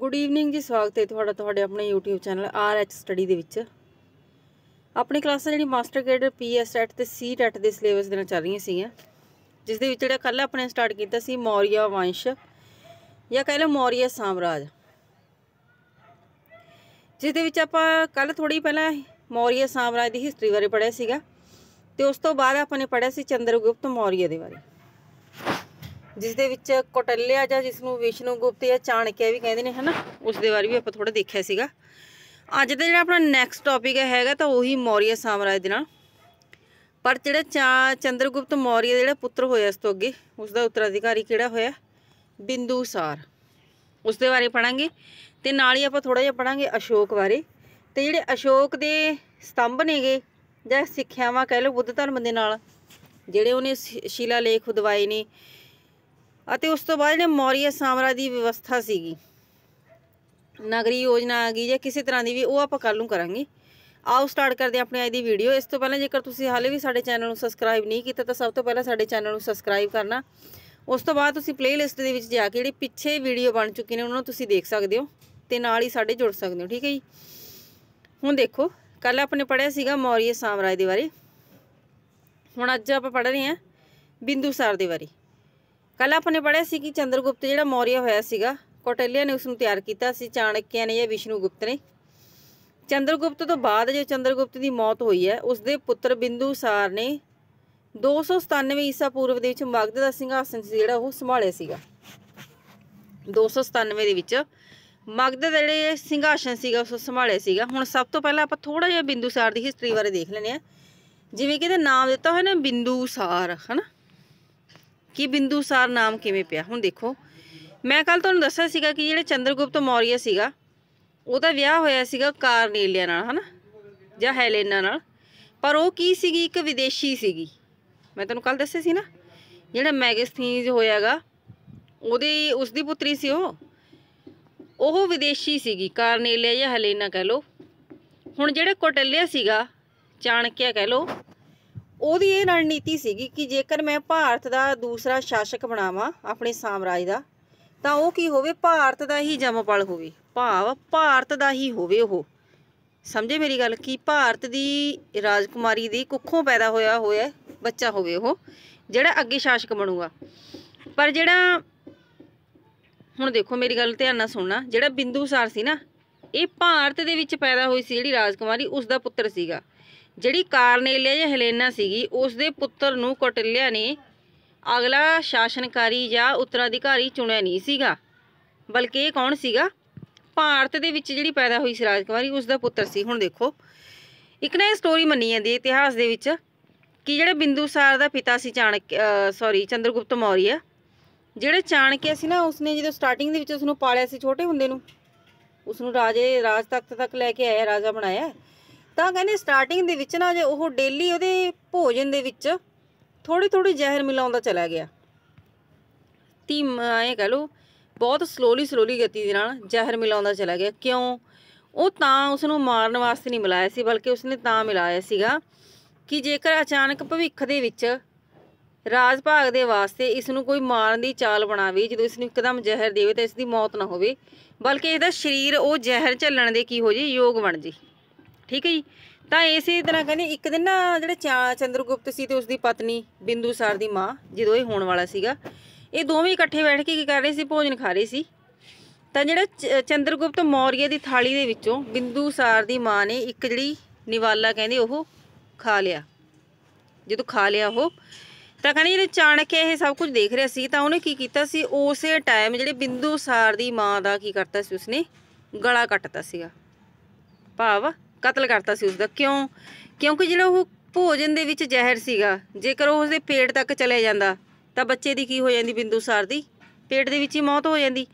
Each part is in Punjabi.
ਗੁੱਡ ਈਵਨਿੰਗ ਜੀ ਸਵਾਗਤ ਹੈ ਤੁਹਾਡਾ ਤੁਹਾਡੇ ਆਪਣੇ YouTube ਚੈਨਲ RH ਸਟੱਡੀ ਦੇ ਵਿੱਚ ਆਪਣੀ ਕਲਾਸਾਂ ਜਿਹੜੀ ਮਾਸਟਰ ਗ੍ਰੇਡ ਪੀਐਸ ਐਟ ਤੇ ਸੀ ਐਟ ਦੇ ਸਿਲੇਬਸ ਦੇ ਨਾਲ ਚੱਲ ਰਹੀਆਂ ਸੀਗੀਆਂ ਜਿਸ ਦੇ ਵਿੱਚ ਜਿਹੜਾ ਕੱਲ ਆਪਣੇ ਸਟਾਰਟ ਕੀਤਾ ਸੀ ਮੌਰੀਆ ਵੰਸ਼ ਜਾਂ ਕਹਿ ਲਓ ਮੌਰੀਆ ਸਾਮਰਾਜ ਜਿਸ ਦੇ ਵਿੱਚ ਆਪਾਂ ਕੱਲ ਥੋੜੀ ਪਹਿਲਾਂ ਮੌਰੀਆ ਸਾਮਰਾਜ ਦੀ ਹਿਸਟਰੀ ਬਾਰੇ ਪੜ੍ਹਿਆ ਸੀਗਾ ਤੇ ਉਸ ਤੋਂ ਬਾਅਦ ਆਪਾਂ ਨੇ ਪੜ੍ਹਿਆ ਸੀ ਚੰਦਰਗੁਪਤ ਮੌਰੀਆ ਦੇ ਬਾਰੇ ਜਿਸ ਦੇ ਵਿੱਚ ਕੋਟਲਿਆ ਜਾਂ ਜਿਸ ਨੂੰ ਵਿਸ਼ਨੂ ਗੁਪਤ ਜਾਂ ਚਾਣਕਿਆ ਵੀ ਕਹਿੰਦੇ ਨੇ ਹਨਾ ਉਸ ਦੇ ਬਾਰੇ ਵੀ ਆਪਾਂ ਥੋੜਾ ਦੇਖਿਆ ਸੀਗਾ ਅੱਜ ਦਾ ਜਿਹੜਾ ਆਪਣਾ ਨੈਕਸਟ ਟੌਪਿਕ ਹੈਗਾ ਤਾਂ ਉਹੀ ਮੌਰੀਆ ਸਾਮਰਾਜ ਦੇ ਨਾਲ ਪਰ ਜਿਹੜਾ ਚੰਦਰਗੁਪਤ ਮੌਰੀਆ ਜਿਹੜਾ ਪੁੱਤਰ ਹੋਇਆ ਇਸ ਤੋਂ ਅੱਗੇ ਉਸ ਦਾ ਉੱਤਰਾਧਿਕਾਰੀ ਕਿਹੜਾ ਹੋਇਆ ਬਿੰਦੂਸਾਰ ਉਸ ਦੇ ਬਾਰੇ ਪੜਾਂਗੇ ਤੇ ਨਾਲ ਹੀ ਆਪਾਂ ਥੋੜਾ ਜਿਹਾ ਪੜਾਂਗੇ ਅਸ਼ੋਕ ਬਾਰੇ ਤੇ ਜਿਹੜੇ ਅਸ਼ੋਕ ਦੇ ਸਤੰਭ ਨੇਗੇ ਜਾਂ ਸਿੱਖਿਆਵਾਂ ਕਹਿ ਲਓ ਬੁੱਧ ਧਰਮ ਦੇ ਨਾਲ ਜਿਹੜੇ ਉਹਨੇ ਸ਼ੀਲਾ ਲੇਖ ਖੁਦਵਾਏ ਨੇ ਅਤੇ ਉਸ ਤੋਂ ਬਾਅਦ ਜਿਹੜਾ ਮੌਰੀਆ ਸਾਮਰਾਜ ਦੀ ਵਿਵਸਥਾ ਸੀਗੀ ਨਗਰੀ ਯੋਜਨਾ ਆ ਗਈ ਜਾਂ ਕਿਸੇ ਤਰ੍ਹਾਂ ਦੀ ਵੀ ਉਹ ਆਪਾਂ ਕੱਲ ਨੂੰ ਕਰਾਂਗੇ ਆਓ ਸਟਾਰਟ ਕਰਦੇ ਆਪਣੇ ਅੱਜ ਦੀ ਵੀਡੀਓ ਇਸ ਤੋਂ ਪਹਿਲਾਂ ਜੇਕਰ ਤੁਸੀਂ ਹਾਲੇ ਵੀ ਸਾਡੇ ਚੈਨਲ ਨੂੰ ਸਬਸਕ੍ਰਾਈਬ ਨਹੀਂ ਕੀਤਾ ਤਾਂ ਸਭ ਤੋਂ ਪਹਿਲਾਂ ਸਾਡੇ ਚੈਨਲ ਨੂੰ ਸਬਸਕ੍ਰਾਈਬ ਕਰਨਾ ਉਸ ਤੋਂ ਬਾਅਦ ਤੁਸੀਂ ਪਲੇਲਿਸਟ ਦੇ ਵਿੱਚ ਜਾ ਕੇ ਜਿਹੜੀ ਪਿੱਛੇ ਵੀਡੀਓ ਬਣ ਚੁੱਕੀ ਨੇ ਉਹਨਾਂ ਨੂੰ ਤੁਸੀਂ ਦੇਖ ਸਕਦੇ ਹੋ ਤੇ ਨਾਲ ਹੀ ਸਾਡੇ ਜੁੜ ਸਕਦੇ ਹੋ ਠੀਕ ਹੈ ਜੀ ਹੁਣ ਦੇਖੋ ਕੱਲ ਆਪਣੇ ਪੜਿਆ ਸੀਗਾ ਮੌਰੀਆ ਸਾਮਰਾਜ ਦੇ ਬਾਰੇ ਹੁਣ ਅੱਜ ਆਪਾਂ ਪੜ ਰਹੇ ਹਾਂ ਬਿੰਦੂਸਾਰ ਦੇ ਬਾਰੇ ਕੱਲ ਆਪਾਂ ਪੜਿਆ ਸੀ ਕਿ ਚੰਦਰਗੁਪਤ ਜਿਹੜਾ ਮੌਰੀਆ ਹੋਇਆ ਸੀਗਾ ਕੋਟੇਲਿਆ ਨੇ ਉਸ ਨੂੰ ਤਿਆਰ ਕੀਤਾ ਸੀ ਚਾਣਕਿਆ ਨੇ ਜਾਂ ਵਿਸ਼ਨੂਗੁਪਤ ਨੇ ਚੰਦਰਗੁਪਤ ਤੋਂ ਬਾਅਦ ਜੋ ਚੰਦਰਗੁਪਤ ਦੀ ਮੌਤ ਹੋਈ ਹੈ ਉਸ ਦੇ ਪੁੱਤਰ ਬਿੰਦੂਸਾਰ ਨੇ 297 ਈਸਾ ਪੂਰਵ ਦੇ ਵਿੱਚ ਮਗਧ ਦਾ ਸਿੰਘਾਸਨ ਜਿਹੜਾ ਉਹ ਸੰਭਾਲਿਆ ਸੀਗਾ 297 ਦੇ ਵਿੱਚ ਮਗਧ ਦਾ ਜਿਹੜੇ ਸਿੰਘਾਸਨ ਸੀਗਾ ਉਸ ਸੰਭਾਲਿਆ ਸੀਗਾ ਹੁਣ ਸਭ ਤੋਂ ਪਹਿਲਾਂ ਆਪਾਂ ਥੋੜਾ ਜਿਹਾ ਬਿੰਦੂਸਾਰ ਦੀ ਹਿਸਟਰੀ ਬਾਰੇ ਦੇਖ ਲੈਨੇ ਆ ਜਿਵੇਂ ਕਿ ਇਹਦਾ ਨਾਮ ਦਿੱਤਾ ਹੋਇਆ ਨਾ ਬਿੰਦੂਸਾਰ ਹਨਾ ਕਿ ਬਿੰਦੂਸਾਰ ਨਾਮ ਕਿਵੇਂ ਪਿਆ ਹੁਣ ਦੇਖੋ ਮੈਂ ਕੱਲ ਤੁਹਾਨੂੰ ਦੱਸਿਆ ਸੀਗਾ ਕਿ ਜਿਹੜੇ ਚੰਦਰਗੁਪਤ ਮੌਰੀਆ ਸੀਗਾ ਉਹਦਾ ਵਿਆਹ ਹੋਇਆ ਸੀਗਾ ਕਾਰਨੇਲੀਆ ਨਾਲ ਹਨਾ ਜਾਂ ਹੈਲੇਨਾ ਨਾਲ ਪਰ ਉਹ ਕੀ ਸੀਗੀ ਇੱਕ ਵਿਦੇਸ਼ੀ ਸੀਗੀ ਮੈਂ ਤੁਹਾਨੂੰ ਕੱਲ ਦੱਸਿਆ ਸੀ ਨਾ ਜਿਹੜਾ ਮੈਗਸਥੀਨਸ ਹੋਇਆਗਾ ਉਹਦੇ ਉਸ ਦੀ ਪੁੱਤਰੀ ਸੀ ਉਹ ਉਹ ਵਿਦੇਸ਼ੀ ਸੀਗੀ ਕਾਰਨੇਲੀਆ ਜਾਂ ਹੈਲੇਨਾ ਕਹਿ ਲੋ ਹੁਣ ਜਿਹੜਾ ਕੋਟਲਿਆ ਸੀਗਾ ਚਾਣਕਿਆ ਕਹਿ ਲੋ ਉਹਦੀ ਇਹ ਰਣਨੀਤੀ ਸੀਗੀ ਕਿ ਜੇਕਰ ਮੈਂ ਭਾਰਤ ਦਾ ਦੂਸਰਾ ਸ਼ਾਸਕ ਬਣਾਵਾਂ ਆਪਣੇ ਸਾਮਰਾਜ ਦਾ ਤਾਂ ਉਹ ਕੀ ਹੋਵੇ ਭਾਰਤ ਦਾ ਹੀ ਜਮਪਲ ਹੋਵੇ ਭਾਵ ਭਾਰਤ ਦਾ ਹੀ ਹੋਵੇ ਉਹ ਸਮਝੇ ਮੇਰੀ ਗੱਲ ਕਿ ਭਾਰਤ ਦੀ ਰਾਜਕੁਮਾਰੀ ਦੀ ਕੁੱਖੋਂ ਪੈਦਾ ਹੋਇਆ ਹੋਇਆ ਬੱਚਾ ਹੋਵੇ ਉਹ ਜਿਹੜਾ ਅੱਗੇ ਸ਼ਾਸਕ ਬਣੂਗਾ ਪਰ ਜਿਹੜਾ ਹੁਣ ਦੇਖੋ ਮੇਰੀ ਗੱਲ ਧਿਆਨ ਨਾਲ ਸੁਣਨਾ ਜਿਹੜਾ ਬਿੰਦੂਸਾਰ ਸੀ ਨਾ ਇਹ ਭਾਰਤ ਦੇ ਵਿੱਚ ਪੈਦਾ ਹੋਈ ਸੀ ਜਿਹੜੀ ਰਾਜਕੁਮਾਰੀ ਉਸ ਦਾ ਪੁੱਤਰ ਸੀਗਾ ਜਿਹੜੀ ਕਾਰਨੇਲਿਆ ਜਾਂ ਹੈਲੇਨਾ ਸੀਗੀ ਉਸ ਦੇ ਪੁੱਤਰ ਨੂੰ ਕੋਟਿਲਿਆ ਨੇ ਅਗਲਾ ਸ਼ਾਸਨਕਾਰੀ ਜਾਂ ਉਤਰਾਧਿਕਾਰੀ ਚੁਣਿਆ ਨਹੀਂ ਸੀਗਾ ਬਲਕਿ ਇਹ ਕੌਣ ਸੀਗਾ ਭਾਰਤ ਦੇ ਵਿੱਚ ਜਿਹੜੀ ਪੈਦਾ ਹੋਈ ਸੀ ਰਾਜਕੁਮਾਰੀ ਉਸ ਦਾ ਪੁੱਤਰ ਸੀ ਹੁਣ ਦੇਖੋ ਇੱਕ ਨਾ ਇਹ ਸਟੋਰੀ ਮੰਨੀ ਜਾਂਦੀ ਹੈ ਇਤਿਹਾਸ ਦੇ ਵਿੱਚ ਕਿ ਜਿਹੜੇ ਬਿੰਦੂਸਾਰ ਦਾ ਪਿਤਾ ਸੀ ਚਾਣਕ ਸੌਰੀ ਚੰਦਰਗੁਪਤ ਮੌਰੀਆ ਜਿਹੜੇ ਚਾਣਕਿਆ ਸੀ ਨਾ ਉਸਨੇ ਜਦੋਂ ਸਟਾਰਟਿੰਗ ਦੇ ਵਿੱਚ ਉਸ ਨੂੰ ਪਾਲਿਆ ਸੀ ਛੋਟੇ ਹੁੰਦੇ ਨੂੰ ਉਸ ਨੂੰ ਰਾਜੇ ਰਾਜ ਤਖਤ ਤੱਕ ਲੈ ਕੇ ਆਇਆ ਰਾਜਾ ਬਣਾਇਆ ਤਾਂ ਕਹਿੰਦੇ ਸਟਾਰਟਿੰਗ ਦੇ ਵਿੱਚ ਨਾ ਜੇ ਉਹ ਡੇਲੀ ਉਹਦੇ ਭੋਜਨ ਦੇ ਵਿੱਚ ਥੋੜੀ ਥੋੜੀ ਜ਼ਹਿਰ ਮਿਲਾਉਂਦਾ ਚਲਾ ਗਿਆ ਤੀ ਐਂ ਕਹ ਲੋ ਬਹੁਤ ਸਲੋਲੀ ਸਲੋਲੀ ਗਤੀ ਦੇ ਨਾਲ ਜ਼ਹਿਰ ਮਿਲਾਉਂਦਾ ਚਲਾ ਗਿਆ ਕਿਉਂ ਉਹ ਤਾਂ ਉਸ ਨੂੰ ਮਾਰਨ ਵਾਸਤੇ ਨਹੀਂ ਮਿਲਾਇਆ ਸੀ ਬਲਕਿ ਉਸਨੇ ਤਾਂ ਮਿਲਾਇਆ ਸੀਗਾ ਕਿ ਜੇਕਰ ਅਚਾਨਕ ਭਵਿੱਖ ਦੇ ਵਿੱਚ ਰਾਜ ਭਾਗ ਦੇ ਵਾਸਤੇ ਇਸ ਨੂੰ ਕੋਈ ਮਾਰਨ ਦੀ ਚਾਲ ਬਣਾਵੇ ਜਦੋਂ ਇਸ ਨੂੰ ਇੱਕਦਮ ਜ਼ਹਿਰ ਦੇਵੇ ਤਾਂ ਇਸ ਦੀ ਮੌਤ ਨਾ ਹੋਵੇ ਬਲਕਿ ਇਹਦਾ ਸਰੀਰ ਉਹ ਜ਼ਹਿਰ ਝੱਲਣ ਦੇ ਕੀ ਹੋ ਜੇ ਯੋਗ ਬਣ ਜੇ ਠੀਕ ਹੈ ਜੀ ਤਾਂ ਇਸੇ ਤਰ੍ਹਾਂ ਕਹਿੰਦੇ ਇੱਕ ਦਿਨ ਨਾ ਜਿਹੜੇ ਚੰਦਰਗੁਪਤ ਸੀ ਤੇ ਉਸ ਦੀ ਪਤਨੀ ਬਿੰਦੂਸਾਰ ਦੀ ਮਾਂ ਜਦੋਂ ਇਹ ਹੋਣ ਵਾਲਾ ਸੀਗਾ ਇਹ ਦੋਵੇਂ ਇਕੱਠੇ ਬੈਠ ਕੇ ਕੀ ਕਰ ਰਹੇ ਸੀ ਭੋਜਨ ਖਾ ਰਹੇ ਸੀ ਤਾਂ ਜਿਹੜਾ ਚੰਦਰਗੁਪਤ ਮੌਰੀਏ ਦੀ ਥਾਲੀ ਦੇ ਵਿੱਚੋਂ ਬਿੰਦੂਸਾਰ ਦੀ ਮਾਂ ਨੇ ਇੱਕ ਜਿਹੜੀ ਨਿਵਾਲਾ ਕਹਿੰਦੇ ਉਹ ਖਾ ਲਿਆ ਜਦੋਂ ਖਾ ਲਿਆ ਉਹ ਤਾਂ ਕਹਿੰਦੇ ਜਿਹੜੇ ਚਾਣਕ ਇਹ ਸਭ ਕੁਝ ਦੇਖ ਰਿਹਾ ਸੀ ਤਾਂ ਉਹਨੇ ਕੀ ਕੀਤਾ ਸੀ ਉਸੇ ਟਾਈਮ ਜਿਹੜੇ ਬਿੰਦੂਸਾਰ ਦੀ ਮਾਂ ਦਾ ਕੀ ਕਰਤਾ ਸੀ ਉਸਨੇ ਗਲਾ ਕੱਟਤਾ ਸੀਗਾ ਭਾਵ ਕਤਲ ਕਰਤਾ ਸੀ ਉਸ ਦਾ ਕਿਉਂ ਕਿਉਂਕਿ ਜਿਹੜਾ ਉਹ ਭੋਜਨ ਦੇ ਵਿੱਚ ਜ਼ਹਿਰ ਸੀਗਾ ਜੇਕਰ ਉਹ ਉਸਦੇ ਪੇਟ ਤੱਕ ਚਲੇ ਜਾਂਦਾ ਤਾਂ ਬੱਚੇ ਦੀ ਕੀ ਹੋ ਜਾਂਦੀ ਬਿੰਦੂਸਾਰ ਦੀ ਪੇਟ ਦੇ ਵਿੱਚ ਹੀ ਮੌਤ ਹੋ ਜਾਂਦੀ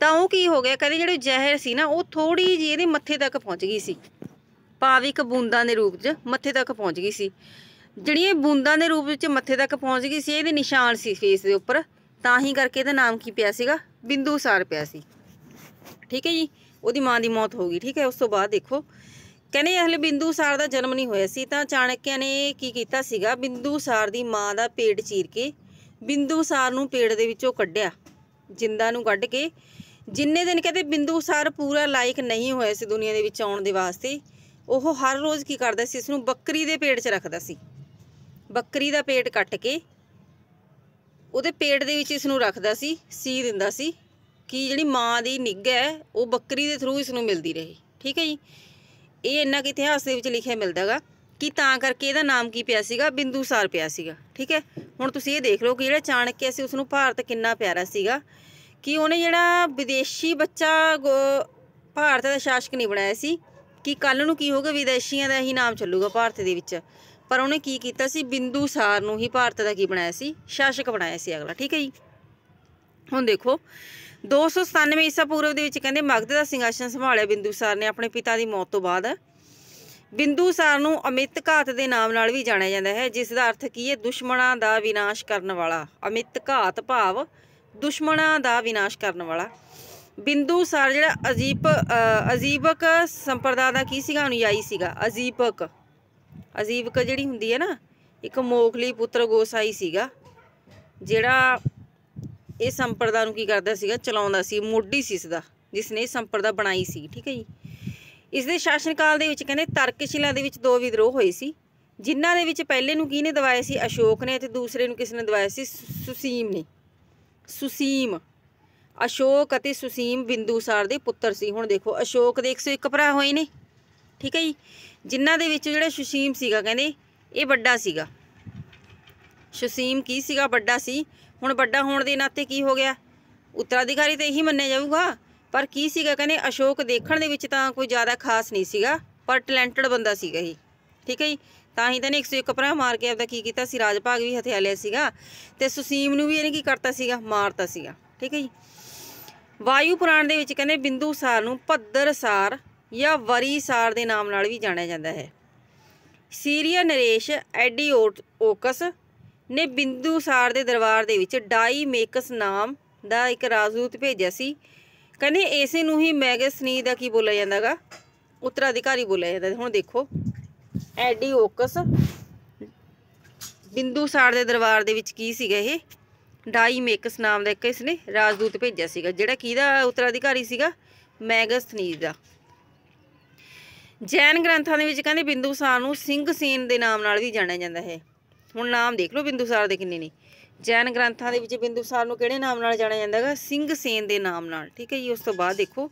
ਤਾਂ ਉਹ ਕੀ ਹੋ ਗਿਆ ਕਹਿੰਦੇ ਜਿਹੜੇ ਜ਼ਹਿਰ ਸੀ ਨਾ ਉਹ ਥੋੜੀ ਜਿਹੀ ਇਹਦੇ ਮੱਥੇ ਤੱਕ ਪਹੁੰਚ ਗਈ ਸੀ ਭਾਵਿਕ ਬੂੰਦਾਂ ਦੇ ਰੂਪ 'ਚ ਮੱਥੇ ਤੱਕ ਪਹੁੰਚ ਗਈ ਸੀ ਜਿਹੜੀਆਂ ਬੂੰਦਾਂ ਦੇ ਰੂਪ ਵਿੱਚ ਮੱਥੇ ਤੱਕ ਪਹੁੰਚ ਗਈ ਸੀ ਇਹਦੇ ਨਿਸ਼ਾਨ ਸੀ ਫੇਸ ਦੇ ਉੱਪਰ ਤਾਂ ਹੀ ਕਰਕੇ ਇਹਦਾ ਨਾਮ ਕੀ ਪਿਆ ਸੀਗਾ ਬਿੰਦੂਸਾਰ ਪਿਆ ਸੀ ਠੀਕ ਹੈ ਜੀ ਉਹਦੀ ਮਾਂ ਦੀ ਮੌਤ ਹੋ ਗਈ ਠੀਕ ਹੈ ਉਸ ਤੋਂ ਬਾਅਦ ਦੇਖੋ ਕਹਿੰਦੇ ਬਿੰਦੂ ਬਿੰਦੂਸਾਰ ਦਾ ਜਨਮ ਨਹੀਂ ਹੋਇਆ ਸੀ ਤਾਂ ਚਾਣਕਿਆ ਨੇ ਕੀ ਕੀਤਾ ਸੀਗਾ ਬਿੰਦੂਸਾਰ ਦੀ ਮਾਂ ਦਾ ਪੇਟ ਚੀਰ ਕੇ ਬਿੰਦੂਸਾਰ ਨੂੰ ਪੇਟ ਦੇ ਵਿੱਚੋਂ ਕੱਢਿਆ ਜਿੰਦਾ ਨੂੰ ਕੱਢ ਕੇ ਜਿੰਨੇ ਦਿਨ ਕਹਿੰਦੇ ਬਿੰਦੂਸਾਰ ਪੂਰਾ ਲਾਇਕ ਨਹੀਂ ਹੋਇਆ ਸੀ ਦੁਨੀਆ ਦੇ ਵਿੱਚ ਆਉਣ ਦੇ ਵਾਸਤੇ ਉਹ ਹਰ ਰੋਜ਼ ਕੀ ਕਰਦਾ ਸੀ ਇਸ ਨੂੰ ਬੱਕਰੀ ਦੇ ਪੇਟ 'ਚ ਰੱਖਦਾ ਸੀ ਬੱਕਰੀ ਦਾ ਪੇਟ ਕੱਟ ਕੇ ਉਹਦੇ ਪੇਟ ਦੇ ਵਿੱਚ ਇਸ ਨੂੰ ਰੱਖਦਾ ਸੀ ਸੀ ਦਿੰਦਾ ਸੀ ਕਿ ਜਿਹੜੀ ਮਾਂ ਦੀ ਨਿੱਘ ਹੈ ਉਹ ਬੱਕਰੀ ਦੇ ਥਰੂ ਇਸ ਨੂੰ ਮਿਲਦੀ ਰਹੀ ਠੀਕ ਹੈ ਜੀ ਇਹ ਇੰਨਾ ਕਿ ਇਤਿਹਾਸ ਦੇ ਵਿੱਚ ਲਿਖਿਆ ਮਿਲਦਾਗਾ ਕਿ ਤਾਂ ਕਰਕੇ ਇਹਦਾ ਨਾਮ ਕੀ ਪਿਆ ਸੀਗਾ ਬਿੰਦੂਸਾਰ ਪਿਆ ਸੀਗਾ ਠੀਕ ਹੈ ਹੁਣ ਤੁਸੀਂ ਇਹ ਦੇਖ ਲਓ ਕਿ ਜਿਹੜਾ ਚਾਣਕਿਆ ਸੀ ਉਸ ਨੂੰ ਭਾਰਤ ਕਿੰਨਾ ਪਿਆਰਾ ਸੀਗਾ ਕਿ ਉਹਨੇ ਜਿਹੜਾ ਵਿਦੇਸ਼ੀ ਬੱਚਾ ਭਾਰਤ ਦਾ ਸ਼ਾਸਕ ਨਹੀਂ ਬਣਾਇਆ ਸੀ ਕਿ ਕੱਲ ਨੂੰ ਕੀ ਹੋਊਗਾ ਵਿਦੇਸ਼ੀਆਂ ਦਾ ਹੀ ਨਾਮ ਚੱਲੂਗਾ ਭਾਰਤ ਦੇ ਵਿੱਚ ਪਰ ਉਹਨੇ ਕੀ ਕੀਤਾ ਸੀ ਬਿੰਦੂਸਾਰ ਨੂੰ ਹੀ ਭਾਰਤ ਦਾ ਕੀ ਬਣਾਇਆ ਸੀ ਸ਼ਾਸਕ ਬਣਾਇਆ ਸੀ ਅਗਲਾ ਠੀਕ ਹੈ ਜੀ ਹੁਣ ਦੇਖੋ 297 ਈਸਾ ਪੂਰਵ ਦੇ ਵਿੱਚ ਕਹਿੰਦੇ ਮਗਧ ਦਾ ਸਿੰਘਾਸਨ ਸੰਭਾਲਿਆ ਬਿੰਦੂਸਾਰ ਨੇ ਆਪਣੇ ਪਿਤਾ ਦੀ ਮੌਤ ਤੋਂ ਬਾਅਦ ਬਿੰਦੂਸਾਰ ਨੂੰ ਅਮਿਤ ਘਾਤ ਦੇ ਨਾਮ ਨਾਲ ਵੀ ਜਾਣਿਆ ਜਾਂਦਾ ਹੈ ਜਿਸ ਦਾ ਅਰਥ ਕੀ ਹੈ ਦੁਸ਼ਮਣਾਂ ਦਾ ਵਿਨਾਸ਼ ਕਰਨ ਵਾਲਾ ਅਮਿਤ ਘਾਤ ਭਾਵ ਦੁਸ਼ਮਣਾਂ ਦਾ ਵਿਨਾਸ਼ ਕਰਨ ਵਾਲਾ ਬਿੰਦੂਸਾਰ ਜਿਹੜਾ ਅਜੀਬ ਅਜੀਬਕ ਸੰਪਰਦਾ ਦਾ ਕੀ ਸੀਗਾ ਅਨੁਯਾਈ ਸੀਗਾ ਅਜੀਬਕ ਅਜੀਬਕ ਜਿਹੜੀ ਹੁੰਦੀ ਹੈ ਨਾ ਇੱਕ ਮੋਖਲੀ ਪੁੱਤਰ ਗੋਸਾਈ ਸੀਗਾ ਜਿਹੜਾ ਇਹ ਸੰਪਰਦਾ ਨੂੰ ਕੀ ਕਰਦਾ ਸੀਗਾ ਚਲਾਉਂਦਾ ਸੀ ਮੋਢੀ ਸੀ ਇਸ ਦਾ ਜਿਸ ਨੇ ਇਹ ਸੰਪਰਦਾ ਬਣਾਈ ਸੀ ਠੀਕ ਹੈ ਜੀ ਇਸ ਦੇ ਸ਼ਾਸਨ ਕਾਲ ਦੇ ਵਿੱਚ ਕਹਿੰਦੇ ਤਰਕਸ਼ਿਲਾ ਦੇ ਵਿੱਚ ਦੋ ਵਿਦਰੋਹ ਹੋਏ ਸੀ ਜਿਨ੍ਹਾਂ ਦੇ ਵਿੱਚ ਪਹਿਲੇ ਨੂੰ ਨੇ ਦਵਾਇਆ ਸੀ ਅਸ਼ੋਕ ਨੇ ਤੇ ਦੂਸਰੇ ਨੂੰ ਕਿਸ ਨੇ ਦਵਾਇਆ ਸੀ ਸੁਸੀਮ ਨੇ ਸੁਸੀਮ ਅਸ਼ੋਕ ਅਤੇ ਸੁਸੀਮ ਬਿੰਦੂਸਾਰ ਦੇ ਪੁੱਤਰ ਸੀ ਹੁਣ ਦੇਖੋ ਅਸ਼ੋਕ ਦੇ 101 ਭਰਾ ਹੋਏ ਨੇ ਠੀਕ ਹੈ ਜੀ ਜਿਨ੍ਹਾਂ ਦੇ ਵਿੱਚ ਜਿਹੜਾ ਸੁਸੀਮ ਸੀਗਾ ਕਹਿੰਦੇ ਇਹ ਵੱਡਾ ਸੀਗਾ ਸੁਸੀਮ ਕੀ ਸੀਗਾ ਵੱਡਾ ਸੀ ਹੁਣ ਵੱਡਾ ਹੋਣ ਦੇ ਨਾਤੇ ਕੀ ਹੋ ਗਿਆ ਉੱਤਰਾਧਿਕਾਰੀ ਤੇ ਇਹੀ ਮੰਨਿਆ ਜਾਊਗਾ ਪਰ ਕੀ ਸੀਗਾ ਕਹਿੰਦੇ ਅਸ਼ੋਕ ਦੇਖਣ ਦੇ ਵਿੱਚ ਤਾਂ ਕੋਈ ਜ਼ਿਆਦਾ ਖਾਸ ਨਹੀਂ ਸੀਗਾ ਪਰ ਟੈਲੈਂਟਡ ਬੰਦਾ ਸੀਗਾ ਇਹ ਠੀਕ ਹੈ ਜੀ ਤਾਂ ਹੀ ਤਾਂ ਨੇ 101 ਭਰਾ ਮਾਰ ਕੇ ਆਪਦਾ ਕੀ ਕੀਤਾ ਸੀ ਰਾਜ ਭਾਗ ਵੀ ਹਥਿਆ ਲਿਆ ਸੀਗਾ ਤੇ ਸੁਸੀਮ ਨੂੰ ਵੀ ਇਹਨੇ ਕੀ ਕਰਤਾ ਸੀਗਾ ਮਾਰਤਾ ਸੀਗਾ ਠੀਕ ਹੈ ਜੀ ਵਾਯੂ ਪੁਰਾਣ ਦੇ ਵਿੱਚ ਕਹਿੰਦੇ ਬਿੰਦੂ ਸਾਰ ਨੂੰ ਭੱਦਰ ਸਾਰ ਜਾਂ ਵਰੀ ਸਾਰ ਦੇ ਨਾਮ ਨਾਲ ਵੀ ਜਾਣਿਆ ਜਾਂਦਾ ਹੈ ਸੀਰੀਆ ਨਰੇਸ਼ ਐਡੀਓਟ ਓਕਸ ਨੇ ਬਿੰਦੂਸਾਰ ਦੇ ਦਰਬਾਰ ਦੇ ਵਿੱਚ ਡਾਈ ਮੇਕਸ ਨਾਮ ਦਾ ਇੱਕ ਰਾਜਦੂਤ ਭੇਜਿਆ ਸੀ ਕਹਿੰਦੇ ਇਸੇ ਨੂੰ ਹੀ ਮੈਗਸਨੀ ਦਾ ਕੀ ਬੋਲਿਆ ਜਾਂਦਾਗਾ ਉਤਰਾਧਿਕਾਰੀ ਬੋਲਿਆ ਜਾਂਦਾ ਹੁਣ ਦੇਖੋ ਐਡੀ ਓਕਸ ਬਿੰਦੂਸਾਰ ਦੇ ਦਰਬਾਰ ਦੇ ਵਿੱਚ ਕੀ ਸੀਗਾ ਇਹ ਡਾਈ ਮੇਕਸ ਨਾਮ ਦਾ ਇੱਕ ਇਸਨੇ ਰਾਜਦੂਤ ਭੇਜਿਆ ਸੀਗਾ ਜਿਹੜਾ ਕਿਹਦਾ ਉਤਰਾਧਿਕਾਰੀ ਸੀਗਾ ਮੈਗਸਥਨੀਜ਼ ਦਾ ਜੈਨ ਗ੍ਰੰਥਾਂ ਦੇ ਵਿੱਚ ਕਹਿੰਦੇ ਬਿੰਦੂਸਾਰ ਨੂੰ ਸਿੰਘ ਸੇਨ ਦੇ ਨਾਮ ਨਾਲ ਵੀ ਜਾਣਿਆ ਜਾਂਦਾ ਹੈ ਹੁਣ ਨਾਮ ਦੇਖ ਲਓ ਬਿੰਦੂਸਾਰ ਦੇ ਕਿੰਨੇ ਨੇ ਜੈਨ ਗ੍ਰੰਥਾਂ ਦੇ ਵਿੱਚ ਬਿੰਦੂਸਾਰ ਨੂੰ ਕਿਹੜੇ ਨਾਮ ਨਾਲ ਜਾਣਿਆ ਜਾਂਦਾ ਹੈਗਾ ਸਿੰਘ ਸੇਨ ਦੇ ਨਾਮ ਨਾਲ ਠੀਕ ਹੈ ਜੀ ਉਸ ਤੋਂ ਬਾਅਦ ਦੇਖੋ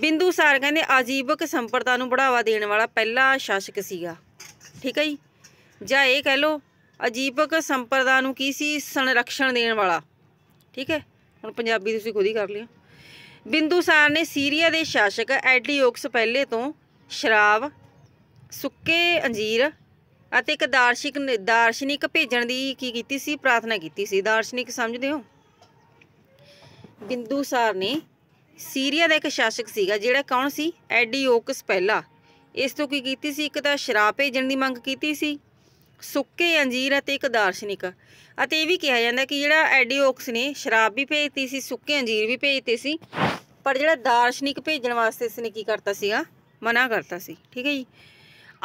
ਬਿੰਦੂਸਾਰ ਕਹਿੰਦੇ ਆਜੀਵਕ ਸੰਪਰਦਾ ਨੂੰ ਬੜਾਵਾ ਦੇਣ ਵਾਲਾ ਪਹਿਲਾ ਸ਼ਾਸਕ ਸੀਗਾ ਠੀਕ ਹੈ ਜੀ ਜਾਂ ਇਹ ਕਹਿ ਲਓ ਆਜੀਵਕ ਸੰਪਰਦਾ ਨੂੰ ਕੀ ਸੀ ਸੰਰਖਣ ਦੇਣ ਵਾਲਾ ਠੀਕ ਹੈ ਹੁਣ ਪੰਜਾਬੀ ਤੁਸੀਂ ਖੁਦ ਹੀ ਕਰ ਲਿਆ ਬਿੰਦੂਸਾਰ ਨੇ ਸੀਰੀਆ ਦੇ ਸ਼ਾਸਕ ਐਡਲੀਓਕਸ ਪਹਿਲੇ ਤੋਂ ਸ਼ਰਾਬ ਸੁੱਕੇ ਅੰਜੀਰ ਅਤੇ ਇੱਕ ਦਾਰਸ਼ਿਕ ਦਾਰਸ਼ਨਿਕ ਭੇਜਣ ਦੀ ਕੀ ਕੀਤੀ ਸੀ ਪ੍ਰਾਰਥਨਾ ਕੀਤੀ ਸੀ ਦਾਰਸ਼ਨਿਕ ਸਮਝਦੇ ਹੋ ਬਿੰਦੂਸਾਰ ਨੇ ਸੀਰੀਆ ਦਾ ਇੱਕ ਸ਼ਾਸਕ ਸੀਗਾ ਜਿਹੜਾ ਕੌਣ ਸੀ ਐਡੀਓਕਸ ਪਹਿਲਾ ਇਸ ਤੋਂ ਕੀ ਕੀਤੀ ਸੀ ਇੱਕ ਤਾਂ ਸ਼ਰਾਬ ਭੇਜਣ ਦੀ ਮੰਗ ਕੀਤੀ ਸੀ ਸੁੱਕੇ ਅੰਜੀਰ ਅਤੇ ਇੱਕ ਦਾਰਸ਼ਨਿਕ ਅਤੇ ਇਹ ਵੀ ਕਿਹਾ ਜਾਂਦਾ ਕਿ ਜਿਹੜਾ ਐਡੀਓਕਸ ਨੇ ਸ਼ਰਾਬ ਵੀ ਭੇਜਤੀ ਸੀ ਸੁੱਕੇ ਅੰਜੀਰ ਵੀ ਭੇਜਤੇ ਸੀ ਪਰ ਜਿਹੜਾ ਦਾਰਸ਼ਨਿਕ ਭੇਜਣ ਵਾਸਤੇ ਇਸਨੇ ਕੀ ਕਰਤਾ ਸੀਗਾ ਮਨਾ ਕਰਤਾ ਸੀ ਠੀਕ ਹੈ ਜੀ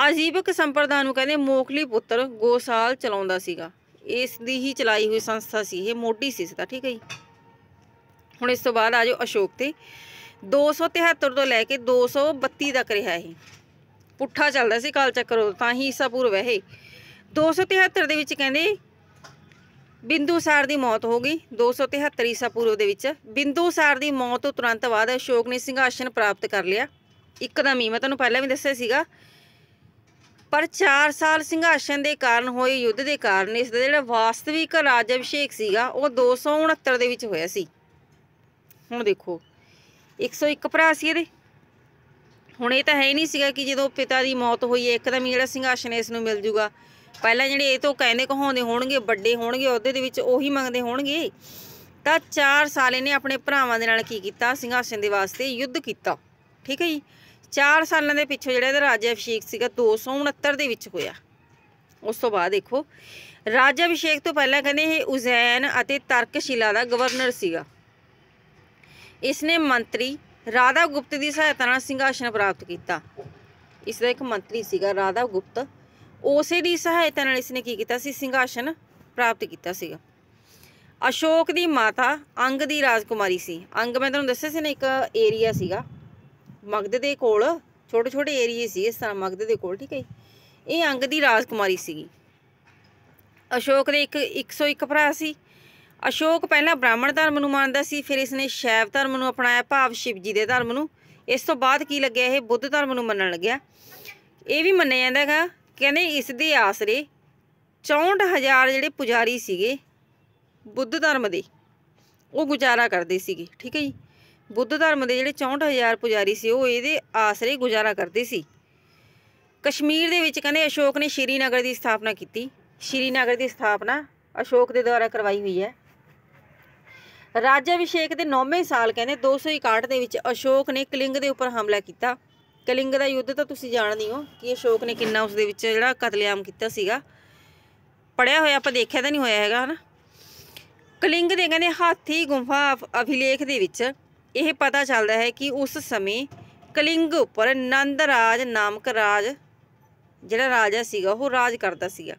ਅਜੀਬਕ ਸੰਪਰਦਾ ਨੂੰ ਕਹਿੰਦੇ ਮੋਖਲੀ ਪੁੱਤਰ ਗੋਸਾਲ ਚਲਾਉਂਦਾ ਸੀਗਾ ਇਸ ਦੀ ਹੀ ਚਲਾਈ ਹੋਈ ਸੰਸਥਾ ਸੀ ਇਹ ਮੋਢੀ ਸੀ ਸਦਾ ਠੀਕ ਹੈ ਜੀ ਹੁਣ ਇਸ ਤੋਂ ਬਾਅਦ ਆ ਜਾਓ ਅਸ਼ੋਕ ਤੇ 273 ਤੋਂ ਲੈ ਕੇ 232 ਤੱਕ ਰਿਹਾ ਇਹ ਪੁੱਠਾ ਚੱਲਦਾ ਸੀ ਕਾਲ ਚੱਕਰ ਤਾਂ ਹੀ ਇਸਾ ਪੂਰਵ ਇਹ 273 ਦੇ ਵਿੱਚ ਕਹਿੰਦੇ ਬਿੰਦੂਸਾਰ ਦੀ ਮੌਤ ਹੋ ਗਈ 273 ਈਸਾ ਪੂਰਵ ਦੇ ਵਿੱਚ ਬਿੰਦੂਸਾਰ ਦੀ ਮੌਤ ਤੋਂ ਤੁਰੰਤ ਬਾਅਦ ਅਸ਼ੋਕ ਨੇ ਸਿੰਘਾਸਨ ਪ੍ਰਾਪਤ ਕਰ ਲਿਆ ਇੱਕਦਮ ਹੀ ਮੈਂ ਤੁਹਾਨੂੰ ਪਹਿਲਾਂ ਵੀ ਦੱਸਿਆ ਸੀਗਾ ਪਰ 4 ਸਾਲ ਸਿੰਘਾਸਨ ਦੇ ਕਾਰਨ ਹੋਏ ਯੁੱਧ ਦੇ ਕਾਰਨ ਇਸ ਦਾ ਜਿਹੜਾ ਵਾਸਤਵਿਕ ਰਾਜ ਅਭਿਸ਼ੇਕ ਸੀਗਾ ਉਹ 269 ਦੇ ਵਿੱਚ ਹੋਇਆ ਸੀ ਹੁਣ ਦੇਖੋ 101 ਭਰਾ ਸੀ ਇਹਦੇ ਹੁਣ ਇਹ ਤਾਂ ਹੈ ਹੀ ਨਹੀਂ ਸੀਗਾ ਕਿ ਜਦੋਂ ਪਿਤਾ ਦੀ ਮੌਤ ਹੋਈ ਹੈ ਇੱਕਦਮ ਜਿਹੜਾ ਸਿੰਘਾਸਨ ਇਸ ਨੂੰ ਮਿਲ ਜੂਗਾ ਪਹਿਲਾਂ ਜਿਹੜੇ ਇਹ ਤੋਂ ਕਹਿੰਦੇ ਕਹਾਉਂਦੇ ਹੋਣਗੇ ਵੱਡੇ ਹੋਣਗੇ ਉਹਦੇ ਦੇ ਵਿੱਚ ਉਹੀ ਮੰਗਦੇ ਹੋਣਗੇ ਤਾਂ 4 ਸਾਲ ਇਹਨੇ ਆਪਣੇ ਭਰਾਵਾਂ ਦੇ ਨਾਲ ਕੀ ਕੀਤਾ ਸਿੰਘਾਸਨ ਦੇ ਵਾਸਤੇ ਯੁੱਧ ਕੀਤਾ ਠੀਕ ਹੈ ਜੀ 4 ਸਾਲਾਂ ਦੇ ਪਿੱਛੇ ਜਿਹੜਾ ਇਹਦਾ ਰਾਜਾ ਅਭਿਸ਼ੇਕ ਸੀਗਾ 269 ਦੇ ਵਿੱਚ ਹੋਇਆ ਉਸ ਤੋਂ ਬਾਅਦ ਦੇਖੋ ਰਾਜਾ ਅਭਿਸ਼ੇਕ ਤੋਂ ਪਹਿਲਾਂ ਕਹਿੰਦੇ ਇਹ ਉਜ਼ੈਨ ਅਤੇ ਤਰਕਸ਼ਿਲਾ ਦਾ ਗਵਰਨਰ ਸੀਗਾ ਇਸ ਨੇ ਮੰਤਰੀ ਰਾਧਾ ਗੁਪਤ ਦੀ ਸਹਾਇਤਾ ਨਾਲ ਸਿੰਘਾਸਨ ਪ੍ਰਾਪਤ ਕੀਤਾ ਇਸ ਦਾ ਇੱਕ ਮੰਤਰੀ ਸੀਗਾ ਰਾਧਾ ਗੁਪਤ ਉਸੇ ਦੀ ਸਹਾਇਤਾ ਨਾਲ ਇਸ ਨੇ ਕੀ ਕੀਤਾ ਸੀ ਸਿੰਘਾਸਨ ਪ੍ਰਾਪਤ ਕੀਤਾ ਸੀਗਾ ਅਸ਼ੋਕ ਦੀ ਮਾਤਾ ਅੰਗ ਦੀ ਰਾਜਕੁਮਾਰੀ ਸੀ ਅੰਗ ਮੈਂ ਤੁਹਾਨੂੰ ਦੱਸਿਆ ਸੀ ਨਾ ਇੱਕ ਏਰੀਆ ਸੀਗਾ ਮਗਦ ਦੇ ਕੋਲ ਛੋਟੇ ਛੋਟੇ ਏਰੀਏ ਸੀ ਇਸ ਤਰ੍ਹਾਂ ਮਗਦ ਦੇ ਕੋਲ ਠੀਕ ਹੈ ਇਹ ਅੰਗ ਦੀ ਰਾਜਕੁਮਾਰੀ ਸੀਗੀ ਅਸ਼ੋਕ ਦੇ ਇੱਕ 101 ਭਰਾ ਸੀ ਅਸ਼ੋਕ ਪਹਿਲਾਂ ਬ੍ਰਾਹਮਣ ਧਰਮ ਨੂੰ ਮੰਨਦਾ ਸੀ ਫਿਰ ਇਸ ਨੇ ਸ਼ੈਵ ਧਰਮ ਨੂੰ ਅਪਣਾਇਆ ਭਾਵ ਸ਼ਿਵ ਜੀ ਦੇ ਧਰਮ ਨੂੰ ਇਸ ਤੋਂ ਬਾਅਦ ਕੀ ਲੱਗਿਆ ਇਹ ਬੁੱਧ ਧਰਮ ਨੂੰ ਮੰਨਣ ਲੱਗਿਆ ਇਹ ਵੀ ਮੰਨਿਆ ਜਾਂਦਾ ਹੈਗਾ ਕਹਿੰਦੇ ਇਸ ਦੇ ਆਸਰੇ 64000 ਜਿਹੜੇ ਪੁਜਾਰੀ ਸੀਗੇ ਬੁੱਧ ਧਰਮ ਦੇ ਉਹ ਗੁਜ਼ਾਰਾ ਕਰਦੇ ਸੀਗੇ ਠੀਕ ਹੈ ਜੀ ਬੁੱਧ ਧਰਮ ਦੇ ਜਿਹੜੇ 64000 ਪੁਜਾਰੀ ਸੀ ਉਹ ਇਹਦੇ ਆਸਰੇ ਗੁਜ਼ਾਰਾ ਕਰਦੇ ਸੀ ਕਸ਼ਮੀਰ ਦੇ ਵਿੱਚ ਕਹਿੰਦੇ ਅਸ਼ੋਕ ਨੇ ਸ਼੍ਰੀਨਗਰ ਦੀ ਸਥਾਪਨਾ ਕੀਤੀ ਸ਼੍ਰੀਨਗਰ ਦੀ ਸਥਾਪਨਾ ਅਸ਼ੋਕ ਦੇ ਦੁਆਰਾ ਕਰਵਾਈ ਹੋਈ ਹੈ ਰਾਜ ਅਭਿਸ਼ੇਕ ਦੇ 9ਵੇਂ ਸਾਲ ਕਹਿੰਦੇ 261 ਦੇ ਵਿੱਚ ਅਸ਼ੋਕ ਨੇ ਕਲਿੰਗ ਦੇ ਉੱਪਰ ਹਮਲਾ ਕੀਤਾ ਕਲਿੰਗ ਦਾ ਯੁੱਧ ਤਾਂ ਤੁਸੀਂ ਜਾਣਦੇ ਹੋ ਕਿ ਅਸ਼ੋਕ ਨੇ ਕਿੰਨਾ ਉਸ ਦੇ ਵਿੱਚ ਜਿਹੜਾ ਕਤਲੇਆਮ ਕੀਤਾ ਸੀਗਾ ਪੜਿਆ ਹੋਇਆ ਆਪਾਂ ਦੇਖਿਆ ਤਾਂ ਨਹੀਂ ਹੋਇਆ ਹੈਗਾ ਹਨਾ ਕਲਿੰਗ ਦੇ ਕਹਿੰਦੇ ਹਾਥੀ ਗੁੰਫਾ ਅਭਿਲੇਖ ਦੇ ਵਿੱਚ ਇਹ ਪਤਾ ਚੱਲਦਾ ਹੈ ਕਿ ਉਸ ਸਮੇਂ ਕਲਿੰਗ ਉੱਪਰ ਨੰਦ ਰਾਜ ਨਾਮਕ ਰਾਜ ਜਿਹੜਾ ਰਾਜਾ ਸੀਗਾ ਉਹ ਰਾਜ ਕਰਦਾ ਸੀਗਾ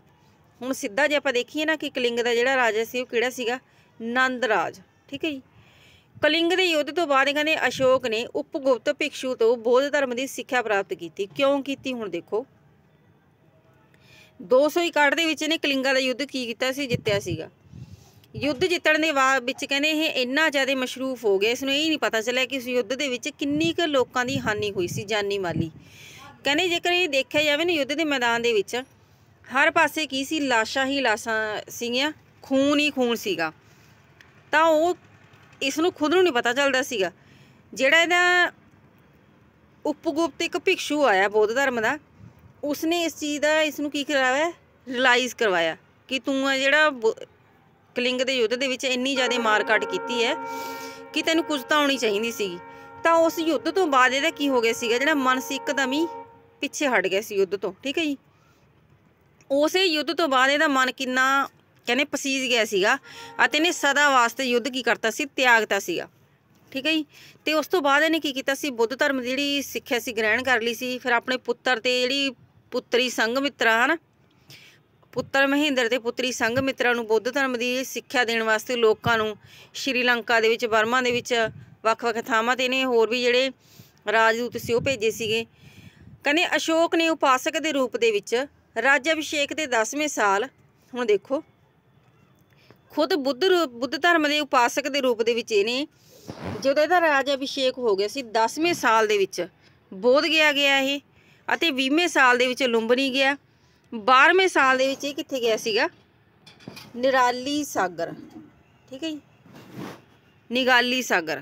ਹੁਣ ਸਿੱਧਾ ਜੇ ਆਪਾਂ ਦੇਖੀਏ ਨਾ ਕਿ ਕਲਿੰਗ ਦਾ ਜਿਹੜਾ ਰਾਜਾ ਸੀ ਉਹ ਕਿਹੜਾ ਸੀਗਾ ਨੰਦ ਰਾਜ ਠੀਕ ਹੈ ਜੀ ਕਲਿੰਗ ਦੇ ਯੁੱਧ ਤੋਂ ਬਾਅਦ ਕਹਿੰਦੇ ਅਸ਼ੋਕ ਨੇ ਉਪਗੁਪਤ ਭਿਕਸ਼ੂ ਤੋਂ ਬੋਧ ਧਰਮ ਦੀ ਸਿੱਖਿਆ ਪ੍ਰਾਪਤ ਕੀਤੀ ਕਿਉਂ ਕੀਤੀ ਹੁਣ ਦੇਖੋ 261 ਦੇ ਵਿੱਚ ਇਹਨੇ ਕਲਿੰਗਾ ਦਾ ਯੁੱਧ ਕੀ ਕੀਤਾ ਸੀ ਜਿੱਤਿਆ ਸੀਗਾ ਯੁੱਧ ਜਿੱਤਣ ਦੇ ਬਾਅਦ ਵਿੱਚ ਕਹਿੰਦੇ ਇਹ ਇੰਨਾ ਜ਼ਿਆਦਾ ਮਸ਼ਰੂਫ ਹੋ ਗਏ ਇਸ ਨੂੰ ਇਹ ਨਹੀਂ ਪਤਾ ਚੱਲਿਆ ਕਿ ਇਸ ਯੁੱਧ ਦੇ ਵਿੱਚ ਕਿੰਨੀ ਕੁ ਲੋਕਾਂ ਦੀ ਹਾਨੀ ਹੋਈ ਸੀ ਜਾਨੀ ਮਾਲੀ ਕਹਿੰਦੇ ਜੇਕਰ ਇਹ ਦੇਖਿਆ ਜਾਵੇ ਨਾ ਯੁੱਧ ਦੇ ਮੈਦਾਨ ਦੇ ਵਿੱਚ ਹਰ ਪਾਸੇ ਕੀ ਸੀ ਲਾਸ਼ਾਂ ਹੀ ਲਾਸ਼ਾਂ ਸੀਗੀਆਂ ਖੂਨ ਹੀ ਖੂਨ ਸੀਗਾ ਤਾਂ ਉਹ ਇਸ ਨੂੰ ਖੁਦ ਨੂੰ ਨਹੀਂ ਪਤਾ ਚੱਲਦਾ ਸੀਗਾ ਜਿਹੜਾ ਇਹਦਾ ਉਪਗੁਪਤ ਇੱਕ ਭਿਕਸ਼ੂ ਆਇਆ ਬੋਧ ਧਰਮ ਦਾ ਉਸਨੇ ਇਸ ਚੀਜ਼ ਦਾ ਇਸ ਨੂੰ ਕੀ ਕਰਾਇਆ ਰਿਅਲਾਈਜ਼ ਕਰਵਾਇਆ ਕਿ ਤੂੰ ਆ ਜਿਹੜਾ ਕਲਿੰਗ ਦੇ ਯੁੱਧ ਦੇ ਵਿੱਚ ਇੰਨੀ ਜ਼ਿਆਦਾ ਮਾਰ ਕੱਟ ਕੀਤੀ ਹੈ ਕਿ ਤੈਨੂੰ ਕੁਝ ਤਾਂ ਆਉਣੀ ਚਾਹੀਦੀ ਸੀਗੀ ਤਾਂ ਉਸ ਯੁੱਧ ਤੋਂ ਬਾਅਦ ਇਹਦਾ ਕੀ ਹੋ ਗਿਆ ਸੀਗਾ ਜਿਹੜਾ ਮਨ ਸੀ ਇੱਕਦਮ ਹੀ ਪਿੱਛੇ ਹਟ ਗਿਆ ਸੀ ਯੁੱਧ ਤੋਂ ਠੀਕ ਹੈ ਜੀ ਉਸੇ ਯੁੱਧ ਤੋਂ ਬਾਅਦ ਇਹਦਾ ਮਨ ਕਿੰਨਾ ਕਹਿੰਦੇ ਪਸੀਜ ਗਿਆ ਸੀਗਾ ਅਤੇ ਇਹਨੇ ਸਦਾ ਵਾਸਤੇ ਯੁੱਧ ਕੀ ਕਰਤਾ ਸੀ ਤਿਆਗਤਾ ਸੀਗਾ ਠੀਕ ਹੈ ਜੀ ਤੇ ਉਸ ਤੋਂ ਬਾਅਦ ਇਹਨੇ ਕੀ ਕੀਤਾ ਸੀ ਬੁੱਧ ਧਰਮ ਦੀ ਜਿਹੜੀ ਸਿੱਖਿਆ ਸੀ ਗ੍ਰਹਿਣ ਕਰ ਲਈ ਸੀ ਫਿਰ ਆਪਣੇ ਪੁੱਤਰ ਤੇ ਜਿਹੜੀ ਪੁੱਤਰੀ ਸੰਗ ਮਿੱਤਰਾ ਹਨ ਪੁੱਤਰ ਮਹਿੰਦਰ ਤੇ ਪੁੱਤਰੀ ਸੰਗ ਮਿੱਤਰਾਂ ਨੂੰ ਬੁੱਧ ਧਰਮ ਦੀ ਸਿੱਖਿਆ ਦੇਣ ਵਾਸਤੇ ਲੋਕਾਂ ਨੂੰ ਸ਼੍ਰੀਲੰਕਾ ਦੇ ਵਿੱਚ ਬਰਮਾ ਦੇ ਵਿੱਚ ਵੱਖ-ਵੱਖ ਥਾਵਾਂ ਤੇ ਨੇ ਹੋਰ ਵੀ ਜਿਹੜੇ ਰਾਜਦੂਤ ਸੀ ਉਹ ਭੇਜੇ ਸੀਗੇ ਕਹਿੰਦੇ ਅਸ਼ੋਕ ਨੇ ਉਪਾਸਕ ਦੇ ਰੂਪ ਦੇ ਵਿੱਚ ਰਾਜ ਅਭਿਸ਼ੇਕ ਦੇ 10ਵੇਂ ਸਾਲ ਹੁਣ ਦੇਖੋ ਖੁਦ ਬੁੱਧ ਬੁੱਧ ਧਰਮ ਦੇ ਉਪਾਸਕ ਦੇ ਰੂਪ ਦੇ ਵਿੱਚ ਇਹਨੇ ਜਦੋਂ ਇਹਦਾ ਰਾਜ ਅਭਿਸ਼ੇਕ ਹੋ ਗਿਆ ਸੀ 10ਵੇਂ ਸਾਲ ਦੇ ਵਿੱਚ ਬੋਧ ਗਿਆ ਗਿਆ ਇਹ ਅਤੇ 20ਵੇਂ ਸਾਲ ਦੇ ਵਿੱਚ ਲੁੰਬਨੀ ਗਿਆ 12ਵੇਂ ਸਾਲ ਦੇ ਵਿੱਚ ਇਹ ਕਿੱਥੇ ਗਿਆ ਸੀਗਾ ਨਿਰਾਲੀ ਸਾਗਰ ਠੀਕ ਹੈ ਜੀ ਨਿਗਾਲੀ ਸਾਗਰ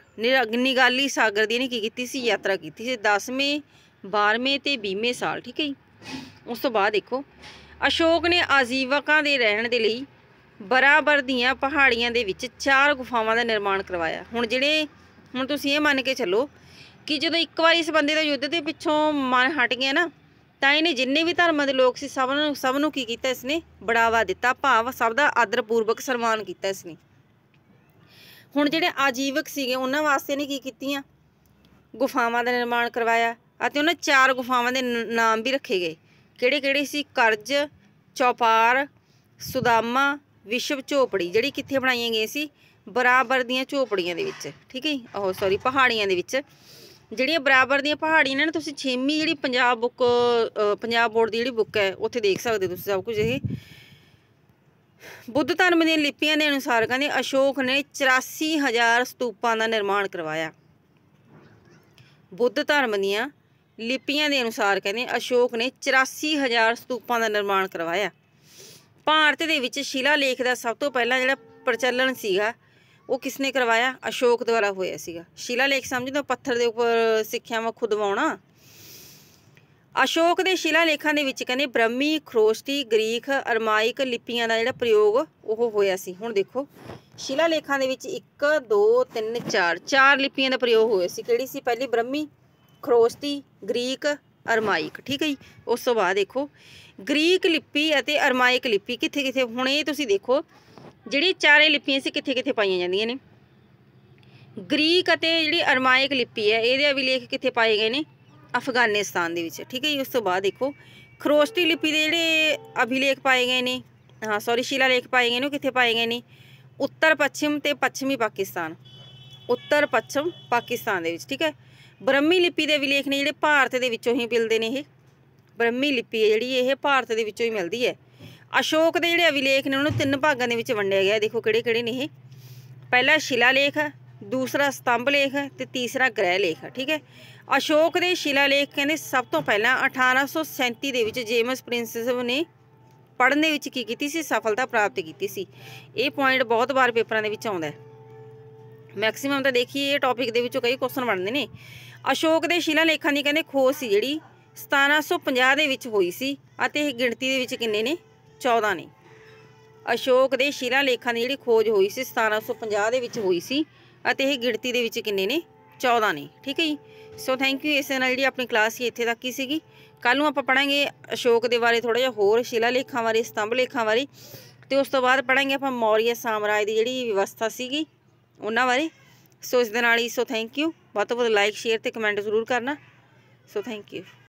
ਨਿਗਾਲੀ ਸਾਗਰ ਦੀ ਇਹਨੇ ਕੀ ਕੀਤੀ ਸੀ ਯਾਤਰਾ ਕੀਤੀ ਸੀ 10ਵੇਂ 12ਵੇਂ ਤੇ 20ਵੇਂ ਸਾਲ ਠੀਕ ਹੈ ਜੀ ਉਸ ਤੋਂ ਬਾਅਦ ਦੇਖੋ ਅਸ਼ੋਕ ਨੇ ਆਜੀਵਕਾਂ ਦੇ ਰਹਿਣ ਦੇ ਲਈ ਬਰਾਬਰ ਦੀਆਂ ਪਹਾੜੀਆਂ ਦੇ ਵਿੱਚ ਚਾਰ ਗੁਫਾਵਾਂ ਦਾ ਨਿਰਮਾਣ ਕਰਵਾਇਆ ਹੁਣ ਜਿਹੜੇ ਹੁਣ ਤੁਸੀਂ ਇਹ ਮੰਨ ਕੇ ਚੱਲੋ ਕਿ ਜਦੋਂ ਇੱਕ ਵਾਰ ਇਸ ਬੰਦੇ ਦਾ ਯੁੱਧ ਦੇ ਪਿੱਛੋਂ ਮਨ ਹਟ ਗਿਆ ਨਾ ਤਾਂ ਇਹਨੇ ਜਿੰਨੇ ਵੀ ਧਰਮਾਂ ਦੇ ਲੋਕ ਸੀ ਸਭ ਨੂੰ ਸਭ ਨੂੰ ਕੀ ਕੀਤਾ ਇਸਨੇ ਬੜਾਵਾ ਦਿੱਤਾ ਭਾਵ ਸਭ ਦਾ ਆਦਰ ਪੂਰਵਕ ਸਨਮਾਨ ਕੀਤਾ ਇਸਨੇ ਹੁਣ ਜਿਹੜੇ ਆਜੀਵਕ ਸੀਗੇ ਉਹਨਾਂ ਵਾਸਤੇ ਨੇ ਕੀ ਕੀਤੀਆਂ ਗੁਫਾਵਾਂ ਦਾ ਨਿਰਮਾਣ ਕਰਵਾਇਆ ਅਤੇ ਉਹਨਾਂ ਚਾਰ ਗੁਫਾਵਾਂ ਦੇ ਨਾਮ ਵੀ ਰੱਖੇ ਗਏ ਕਿਹੜੇ ਕਿਹੜੇ ਸੀ ਕਰਜ ਚੌਪਾਰ ਸੁਦਾਮਾ ਵਿਸ਼ਵ ਝੋਪੜੀ ਜਿਹੜੀ ਕਿੱਥੇ ਬਣਾਈਆਂ ਗਈਆਂ ਸੀ ਬਰਾਬਰ ਦੀਆਂ ਝੋਪੜੀਆਂ ਦੇ ਵਿੱਚ ਠੀਕ ਹੈ ਉਹ ਸੌਰੀ ਪਹਾੜੀਆਂ ਦੇ ਵਿੱਚ ਜਿਹੜੀਆਂ ਬਰਾਬਰ ਦੀਆਂ ਪਹਾੜੀਆਂ ਨੇ ਤੁਸੀਂ 6ਵੀਂ ਜਿਹੜੀ ਪੰਜਾਬ ਬੁੱਕ ਪੰਜਾਬ ਬੋਰਡ ਦੀ ਜਿਹੜੀ ਬੁੱਕ ਹੈ ਉੱਥੇ ਦੇਖ ਸਕਦੇ ਤੁਸੀਂ ਸਭ ਕੁਝ ਇਹ ਬੁੱਧ ਧਰਮ ਦੀਆਂ ਲਿਪੀਆਂ ਦੇ ਅਨੁਸਾਰ ਕਹਿੰਦੇ ਅਸ਼ੋਕ ਨੇ 84000 ਸਤੂਪਾਂ ਦਾ ਨਿਰਮਾਣ ਕਰਵਾਇਆ ਬੁੱਧ ਧਰਮ ਦੀਆਂ ਲਿਪੀਆਂ ਦੇ ਅਨੁਸਾਰ ਕਹਿੰਦੇ ਅਸ਼ੋਕ ਨੇ 84000 ਸਤੂਪਾਂ ਦਾ ਨਿਰਮਾਣ ਕਰਵਾਇਆ ਭਾਰਤ ਦੇ ਵਿੱਚ ਸ਼ਿਲਾ ਲੇਖ ਦਾ ਸਭ ਤੋਂ ਪਹਿਲਾਂ ਜਿਹੜਾ ਪ੍ਰਚਲਨ ਸੀਗਾ ਉਹ ਕਿਸ ਨੇ ਕਰਵਾਇਆ ਅਸ਼ੋਕ ਦੁਆਰਾ ਹੋਇਆ ਸੀਗਾ ਸ਼ਿਲਾ ਲੇਖ ਸਮਝਦੇ ਹੋ ਪੱਥਰ ਦੇ ਉੱਪਰ ਸਿੱਖਿਆਵਾਂ ਖੁਦਵਾਉਣਾ ਅਸ਼ੋਕ ਦੇ ਸ਼ਿਲਾ ਲੇਖਾਂ ਦੇ ਵਿੱਚ ਕਹਿੰਦੇ ਬ੍ਰਹਮੀ ਖਰੋਸ਼ਟੀ ਗ੍ਰੀਕ ਅਰਮਾਇਕ ਲਿਪੀਆਂ ਦਾ ਜਿਹੜਾ ਪ੍ਰਯੋਗ ਉਹ ਹੋਇਆ ਸੀ ਹੁਣ ਦੇਖੋ ਸ਼ਿਲਾ ਲੇਖਾਂ ਦੇ ਵਿੱਚ 1 2 3 4 ਚਾਰ ਲਿਪੀਆਂ ਦਾ ਪ੍ਰਯੋਗ ਹੋਇਆ ਸੀ ਕਿਹੜੀ ਸੀ ਪਹਿਲੀ ਬ੍ਰਹਮੀ ਖਰੋਸ਼ਟੀ ਗ੍ਰੀਕ ਅਰਮਾਇਕ ਠੀਕ ਹੈ ਜੀ ਉਸ ਤੋਂ ਬਾਅਦ ਦੇਖੋ ਗ੍ਰੀਕ ਲਿਪੀ ਅਤੇ ਅਰਮਾਇਕ ਲਿਪੀ ਕਿੱਥੇ ਕਿੱਥੇ ਹੁਣ ਇਹ ਤੁਸੀਂ ਦੇਖੋ ਜਿਹੜੀ ਚਾਰੇ ਲਿਪੀਆਂ ਸੀ ਕਿੱਥੇ ਕਿੱਥੇ ਪਾਈਆਂ ਜਾਂਦੀਆਂ ਨੇ ਗ੍ਰੀਕ ਅਤੇ ਜਿਹੜੀ ਅਰਮਾਇਕ ਲਿਪੀ ਹੈ ਇਹਦੇ ਅਭਿਲੇਖ ਕਿੱਥੇ ਪਾਏ ਗਏ ਨੇ ਅਫਗਾਨਿਸਤਾਨ ਦੇ ਵਿੱਚ ਠੀਕ ਹੈ ਉਸ ਤੋਂ ਬਾਅਦ ਦੇਖੋ ਖਰੋਸ਼ਟੀ ਲਿਪੀ ਦੇ ਜਿਹੜੇ ਅਭਿਲੇਖ ਪਾਏ ਗਏ ਨੇ ਹਾਂ ਸੌਰੀ ਸ਼ੀਲਾ ਲੇਖ ਪਾਏ ਗਏ ਨੇ ਉਹ ਕਿੱਥੇ ਪਾਏ ਗਏ ਨੇ ਉੱਤਰ ਪੱਛਮ ਤੇ ਪੱਛਮੀ ਪਾਕਿਸਤਾਨ ਉੱਤਰ ਪੱਛਮ ਪਾਕਿਸਤਾਨ ਦੇ ਵਿੱਚ ਠੀਕ ਹੈ ਬ੍ਰਹਮੀ ਲਿਪੀ ਦੇ ਵਿਲੇਖ ਨੇ ਜਿਹੜੇ ਭਾਰਤ ਦੇ ਵਿੱਚੋਂ ਹੀ ਮਿਲਦੇ ਨੇ ਇਹ ਬ੍ਰਹਮੀ ਲਿਪੀ ਹੈ ਜਿਹੜੀ ਇਹ ਭਾਰਤ ਦੇ ਵਿੱਚੋਂ ਹੀ ਮਿਲਦੀ ਹੈ ਅਸ਼ੋਕ ਦੇ ਜਿਹੜੇ ਅਭਿਲੇਖ ਨੇ ਉਹਨੂੰ ਤਿੰਨ ਭਾਗਾਂ ਦੇ ਵਿੱਚ ਵੰਡਿਆ ਗਿਆ ਦੇਖੋ ਕਿਹੜੇ ਕਿਹੜੇ ਨੇ ਇਹ ਪਹਿਲਾ ਸ਼ਿਲਾ ਲੇਖ ਦੂਸਰਾ ਸਤੰਭ ਲੇਖ ਤੇ ਤੀਸਰਾ ਗ੍ਰਹਿ ਲੇਖ ਠੀਕ ਹੈ ਅਸ਼ੋਕ ਦੇ ਸ਼ਿਲਾ ਲੇਖ ਕਹਿੰਦੇ ਸਭ ਤੋਂ ਪਹਿਲਾਂ 1837 ਦੇ ਵਿੱਚ ਜੇਮਸ ਪ੍ਰਿੰਸਸਵ ਨੇ ਪੜਨ ਦੇ ਵਿੱਚ ਕੀ ਕੀਤੀ ਸੀ ਸਫਲਤਾ ਪ੍ਰਾਪਤ ਕੀਤੀ ਸੀ ਇਹ ਪੁਆਇੰਟ ਬਹੁਤ ਵਾਰ ਪੇਪਰਾਂ ਦੇ ਵਿੱਚ ਆਉਂਦਾ ਹੈ ਮੈਕਸਿਮਮ ਤਾਂ ਦੇਖੀਏ ਇਹ ਟੌਪਿਕ ਦੇ ਵਿੱਚੋਂ ਕਈ ਕੁਐਸਚਨ ਬਣਦੇ ਨੇ ਅਸ਼ੋਕ ਦੇ ਸ਼ਿਲਾ ਲੇਖਾਂ ਦੀ ਕਹਿੰਦੇ ਖੋਜ ਸੀ ਜਿਹੜੀ 1750 ਦੇ ਵਿੱਚ ਹੋਈ ਸੀ ਅਤੇ ਇਹ ਗਿਣਤੀ ਦੇ ਵਿੱਚ ਕਿੰਨੇ ਨੇ 14 ਨੇ ਅਸ਼ੋਕ ਦੇ ਸ਼ਿਲਾ ਲੇਖਾਂ ਦੀ ਜਿਹੜੀ ਖੋਜ ਹੋਈ ਸੀ 1750 ਦੇ ਵਿੱਚ ਹੋਈ ਸੀ ਅਤੇ ਇਹ ਗਿਣਤੀ ਦੇ ਵਿੱਚ ਕਿੰਨੇ ਨੇ 14 ਨੇ ਠੀਕ ਹੈ ਜੀ ਸੋ ਥੈਂਕ ਯੂ ਇਸ ਨਾਲ ਜਿਹੜੀ ਆਪਣੀ ਕਲਾਸ ਹੀ ਇੱਥੇ ਤੱਕ ਹੀ ਸੀਗੀ ਕੱਲ ਨੂੰ ਆਪਾਂ ਪੜਾਂਗੇ ਅਸ਼ੋਕ ਦੇ ਬਾਰੇ ਥੋੜਾ ਜਿਹਾ ਹੋਰ ਸ਼ਿਲਾ ਲੇਖਾਂ ਬਾਰੇ ਸਤੰਭ ਲੇਖਾਂ ਬਾਰੇ ਤੇ ਉਸ ਤੋਂ ਬਾਅਦ ਪੜਾਂਗੇ ਆਪਾਂ ਮੌਰੀਆ ਸਾਮਰਾਜ ਦੀ ਜਿਹੜੀ ਵਿਵਸਥਾ ਸੀਗੀ ਉਹਨਾਂ ਬਾਰੇ ਸੋ ਇਸ ਦੇ ਨਾਲ ਹੀ ਸੋ ਥੈਂਕ ਯੂ ਬਹੁਤ ਬਹੁਤ ਲਾਈਕ ਸ਼ੇਅਰ ਤੇ ਕਮੈਂਟ ਜ਼ਰੂਰ ਕਰਨਾ ਸੋ ਥੈਂਕ ਯੂ